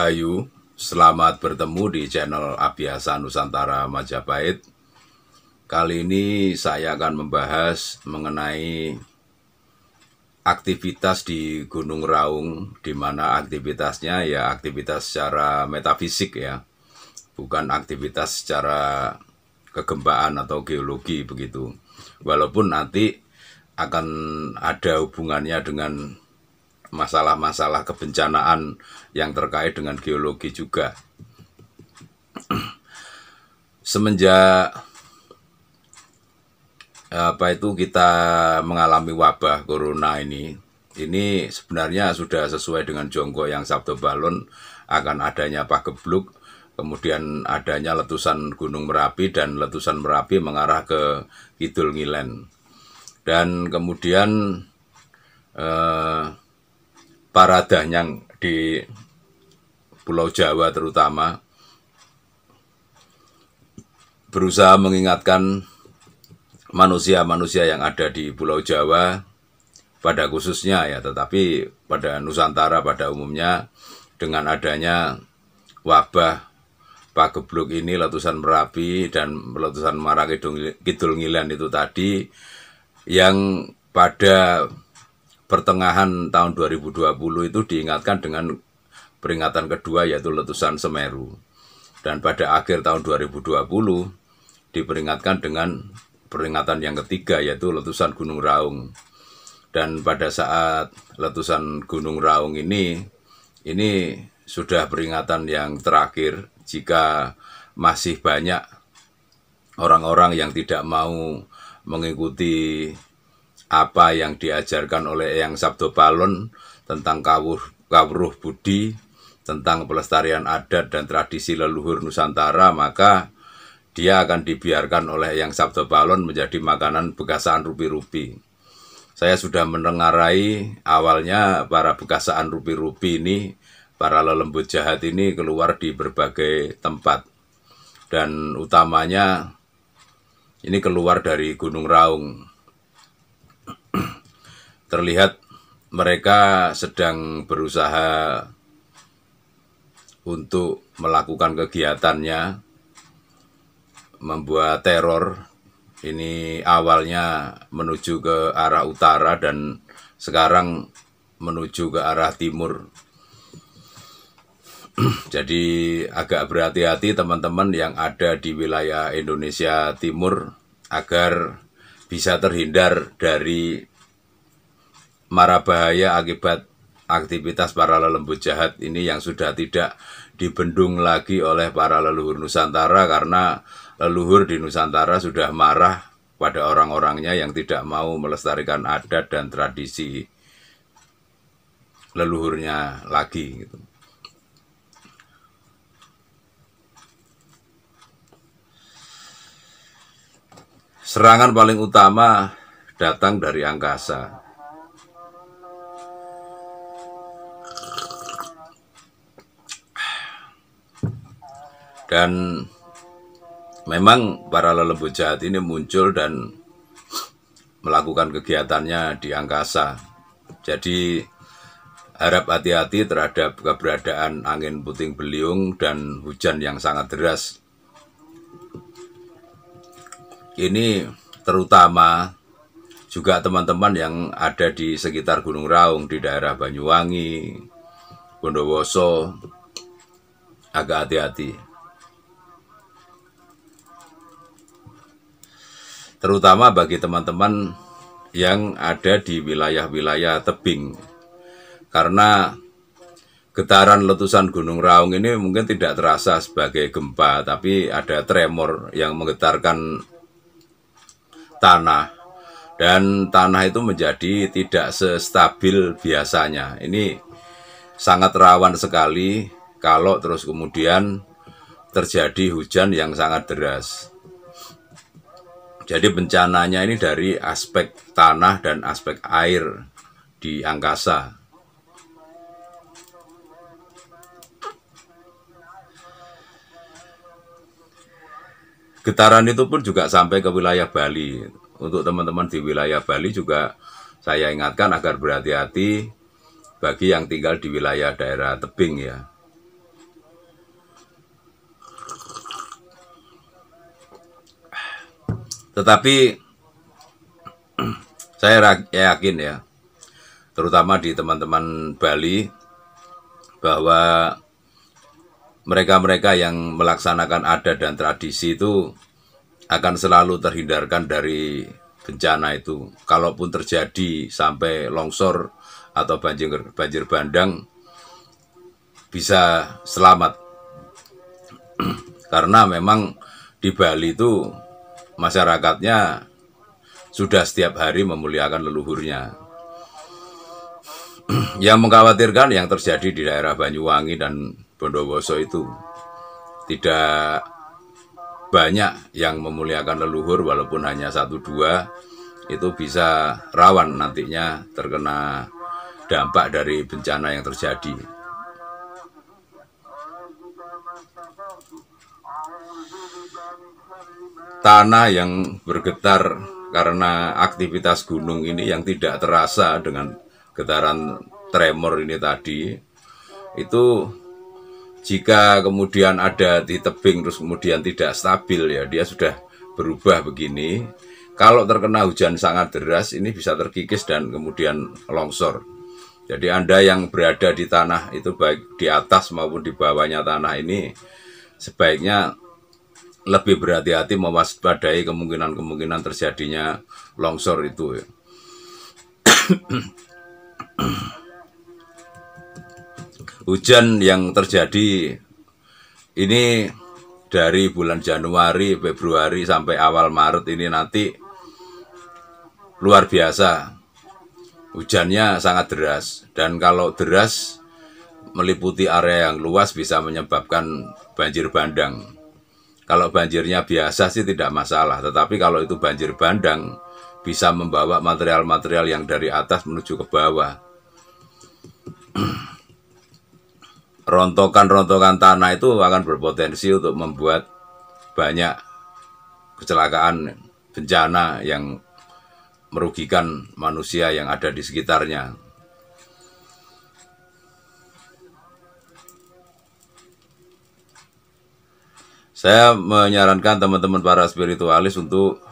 Ayu, selamat bertemu di channel Abiasa Nusantara Majapahit. Kali ini saya akan membahas mengenai aktivitas di Gunung Raung, di mana aktivitasnya ya aktivitas secara metafisik ya, bukan aktivitas secara kegempaan atau geologi begitu. Walaupun nanti akan ada hubungannya dengan masalah-masalah kebencanaan yang terkait dengan geologi juga. Semenjak apa itu kita mengalami wabah corona ini, ini sebenarnya sudah sesuai dengan jongkok yang Sabdo Balon akan adanya pagebluk, kemudian adanya letusan Gunung Merapi dan letusan Merapi mengarah ke Kidul Ngilen. Dan kemudian eh, para yang di Pulau Jawa terutama berusaha mengingatkan manusia-manusia yang ada di Pulau Jawa pada khususnya ya tetapi pada Nusantara pada umumnya dengan adanya wabah Pagebluk ini letusan Merapi dan letusan Marakidul Kidul Ngilan itu tadi yang pada pertengahan tahun 2020 itu diingatkan dengan peringatan kedua yaitu letusan Semeru. Dan pada akhir tahun 2020 diperingatkan dengan peringatan yang ketiga yaitu letusan Gunung Raung. Dan pada saat letusan Gunung Raung ini ini sudah peringatan yang terakhir jika masih banyak orang-orang yang tidak mau mengikuti apa yang diajarkan oleh Eyang Sabdo Balon tentang kawuh, kawruh budi, tentang pelestarian adat dan tradisi leluhur Nusantara, maka dia akan dibiarkan oleh Eyang Sabdo Balon menjadi makanan bekasaan rupi-rupi. Saya sudah mendengarai awalnya para bekasaan rupi-rupi ini, para lelembut jahat ini keluar di berbagai tempat. Dan utamanya ini keluar dari Gunung Raung, terlihat mereka sedang berusaha untuk melakukan kegiatannya membuat teror ini awalnya menuju ke arah utara dan sekarang menuju ke arah timur. Jadi agak berhati-hati teman-teman yang ada di wilayah Indonesia Timur agar bisa terhindar dari mara bahaya akibat aktivitas para lelembut jahat ini yang sudah tidak dibendung lagi oleh para leluhur Nusantara karena leluhur di Nusantara sudah marah pada orang-orangnya yang tidak mau melestarikan adat dan tradisi leluhurnya lagi gitu. Serangan paling utama datang dari angkasa. dan memang para lelembut jahat ini muncul dan melakukan kegiatannya di angkasa. Jadi harap hati-hati terhadap keberadaan angin puting beliung dan hujan yang sangat deras. Ini terutama juga teman-teman yang ada di sekitar Gunung Raung di daerah Banyuwangi, Bondowoso, agak hati-hati. terutama bagi teman-teman yang ada di wilayah-wilayah tebing. Karena getaran letusan Gunung Raung ini mungkin tidak terasa sebagai gempa, tapi ada tremor yang menggetarkan tanah. Dan tanah itu menjadi tidak sestabil biasanya. Ini sangat rawan sekali kalau terus kemudian terjadi hujan yang sangat deras. Jadi bencananya ini dari aspek tanah dan aspek air di angkasa. Getaran itu pun juga sampai ke wilayah Bali. Untuk teman-teman di wilayah Bali juga saya ingatkan agar berhati-hati bagi yang tinggal di wilayah daerah tebing ya. Tetapi saya ya yakin ya, terutama di teman-teman Bali, bahwa mereka-mereka yang melaksanakan adat dan tradisi itu akan selalu terhindarkan dari bencana itu. Kalaupun terjadi sampai longsor atau banjir banjir bandang bisa selamat. Karena memang di Bali itu masyarakatnya sudah setiap hari memuliakan leluhurnya. yang mengkhawatirkan yang terjadi di daerah Banyuwangi dan Bondowoso itu tidak banyak yang memuliakan leluhur walaupun hanya satu dua itu bisa rawan nantinya terkena dampak dari bencana yang terjadi. tanah yang bergetar karena aktivitas gunung ini yang tidak terasa dengan getaran tremor ini tadi itu jika kemudian ada di tebing terus kemudian tidak stabil ya dia sudah berubah begini kalau terkena hujan sangat deras ini bisa terkikis dan kemudian longsor jadi anda yang berada di tanah itu baik di atas maupun di bawahnya tanah ini sebaiknya lebih berhati-hati mewaspadai kemungkinan-kemungkinan terjadinya longsor itu ya. Hujan yang terjadi ini dari bulan Januari, Februari sampai awal Maret ini nanti luar biasa. Hujannya sangat deras dan kalau deras meliputi area yang luas bisa menyebabkan banjir bandang. Kalau banjirnya biasa sih tidak masalah, tetapi kalau itu banjir bandang bisa membawa material-material yang dari atas menuju ke bawah. Rontokan-rontokan tanah itu akan berpotensi untuk membuat banyak kecelakaan bencana yang merugikan manusia yang ada di sekitarnya. Saya menyarankan teman-teman para spiritualis untuk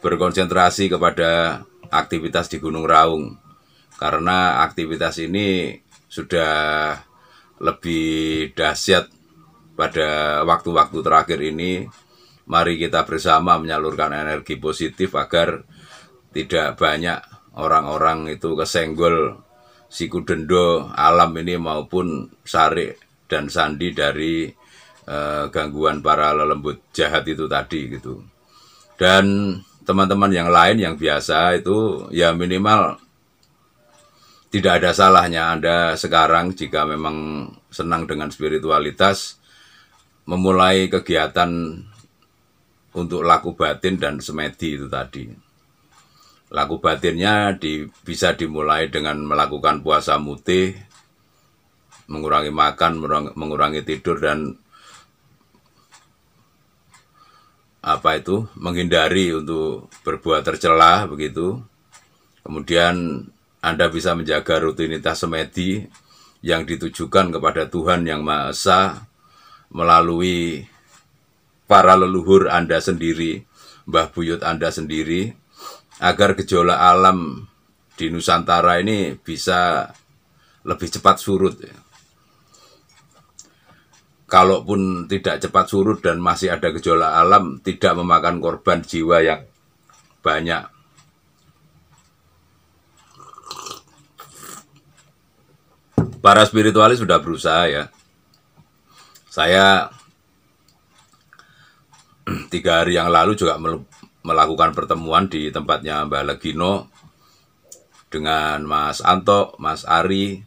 berkonsentrasi kepada aktivitas di Gunung Raung karena aktivitas ini sudah lebih dahsyat pada waktu-waktu terakhir ini. Mari kita bersama menyalurkan energi positif agar tidak banyak orang-orang itu kesenggol siku dendo alam ini maupun sari dan sandi dari Eh, gangguan para lelembut jahat itu tadi gitu. Dan teman-teman yang lain yang biasa itu ya minimal tidak ada salahnya Anda sekarang jika memang senang dengan spiritualitas memulai kegiatan untuk laku batin dan semedi itu tadi. Laku batinnya di, bisa dimulai dengan melakukan puasa mutih, mengurangi makan, mengurangi tidur dan apa itu menghindari untuk berbuat tercelah begitu. Kemudian Anda bisa menjaga rutinitas semedi yang ditujukan kepada Tuhan Yang Maha Esa melalui para leluhur Anda sendiri, Mbah Buyut Anda sendiri, agar gejolak alam di Nusantara ini bisa lebih cepat surut kalaupun tidak cepat surut dan masih ada gejolak alam tidak memakan korban jiwa yang banyak. Para spiritualis sudah berusaha ya. Saya tiga hari yang lalu juga melakukan pertemuan di tempatnya Mbak Legino dengan Mas Anto, Mas Ari,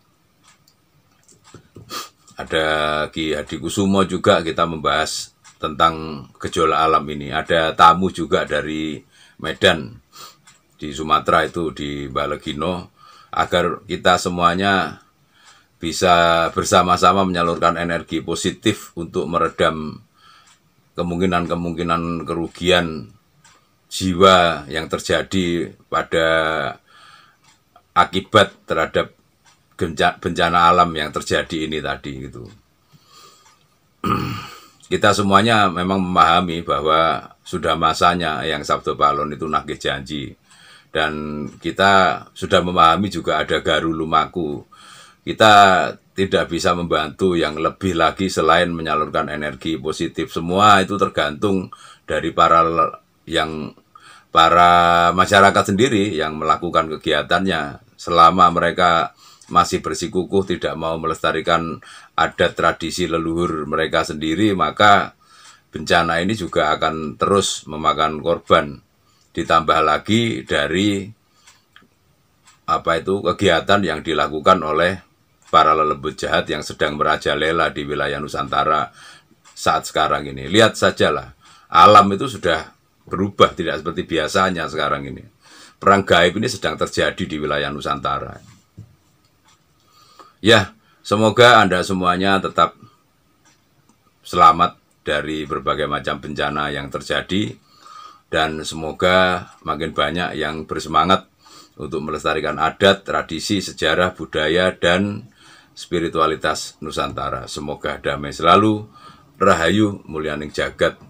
ada Ki Hadi Kusumo juga kita membahas tentang gejolak alam ini. Ada tamu juga dari Medan di Sumatera itu di Balegino agar kita semuanya bisa bersama-sama menyalurkan energi positif untuk meredam kemungkinan-kemungkinan kerugian jiwa yang terjadi pada akibat terhadap bencana alam yang terjadi ini tadi gitu. Kita semuanya memang memahami bahwa sudah masanya yang Sabtu Palon itu nagih janji dan kita sudah memahami juga ada garu lumaku. Kita tidak bisa membantu yang lebih lagi selain menyalurkan energi positif. Semua itu tergantung dari para yang para masyarakat sendiri yang melakukan kegiatannya selama mereka masih bersikukuh tidak mau melestarikan adat tradisi leluhur mereka sendiri maka bencana ini juga akan terus memakan korban ditambah lagi dari apa itu kegiatan yang dilakukan oleh para lelebut jahat yang sedang merajalela di wilayah Nusantara saat sekarang ini. Lihat sajalah, alam itu sudah berubah tidak seperti biasanya sekarang ini. Perang gaib ini sedang terjadi di wilayah Nusantara. Ya, semoga Anda semuanya tetap selamat dari berbagai macam bencana yang terjadi dan semoga makin banyak yang bersemangat untuk melestarikan adat, tradisi, sejarah, budaya, dan spiritualitas Nusantara. Semoga damai selalu, rahayu, Mulianing jagat,